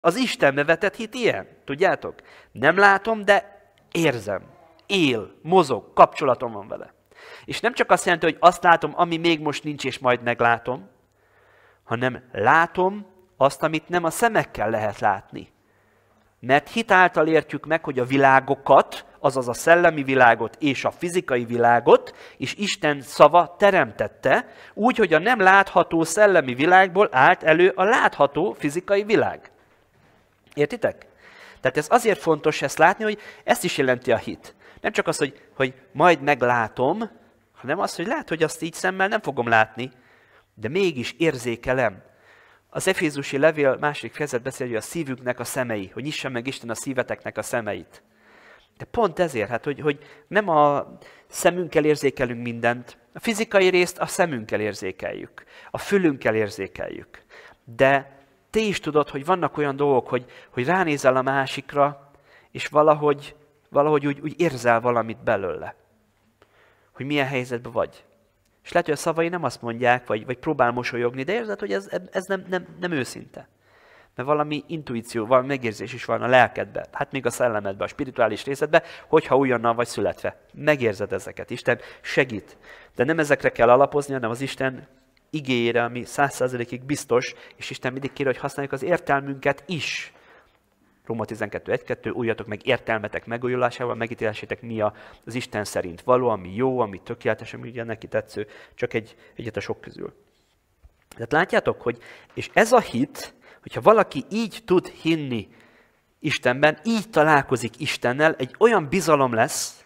Az Istenbe vetett hit ilyen, tudjátok? Nem látom, de érzem. Él, mozog, kapcsolatom van vele. És nem csak azt jelenti, hogy azt látom, ami még most nincs, és majd meglátom, hanem látom azt, amit nem a szemekkel lehet látni. Mert által értjük meg, hogy a világokat, azaz a szellemi világot és a fizikai világot, és Isten szava teremtette, úgy, hogy a nem látható szellemi világból állt elő a látható fizikai világ. Értitek? Tehát ez azért fontos ezt látni, hogy ezt is jelenti a hit. Nem csak az, hogy, hogy majd meglátom, hanem az, hogy lehet, hogy azt így szemmel nem fogom látni, de mégis érzékelem. Az Efézusi levél másik fejezet beszél, hogy a szívünknek a szemei, hogy nyissa meg Isten a szíveteknek a szemeit. De pont ezért, hát, hogy, hogy nem a szemünkkel érzékelünk mindent, a fizikai részt a szemünkkel érzékeljük, a fülünkkel érzékeljük, de te is tudod, hogy vannak olyan dolgok, hogy, hogy ránézel a másikra, és valahogy, valahogy úgy, úgy érzel valamit belőle. Hogy milyen helyzetben vagy. És lehet, hogy a szavai nem azt mondják, vagy, vagy próbál mosolyogni, de érzed, hogy ez, ez nem, nem, nem őszinte. Mert valami intuíció, valami megérzés is van a lelkedben, hát még a szellemedben, a spirituális részedben, hogyha újonnan vagy születve. Megérzed ezeket. Isten segít. De nem ezekre kell alapozni, hanem az Isten igényére, ami százszerzelékig biztos, és Isten mindig kér, hogy használjuk az értelmünket is. Róma 12.1.2. Újjatok meg értelmetek megújulásával, megítélésétek mi az Isten szerint való, ami jó, ami tökéletes, ami ugye neki tetsző, csak egy, egyet a sok közül. Tehát látjátok, hogy és ez a hit, hogyha valaki így tud hinni Istenben, így találkozik Istennel, egy olyan bizalom lesz,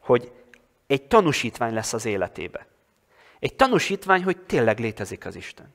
hogy egy tanúsítvány lesz az életébe. Egy tanúsítvány, hogy tényleg létezik az Isten.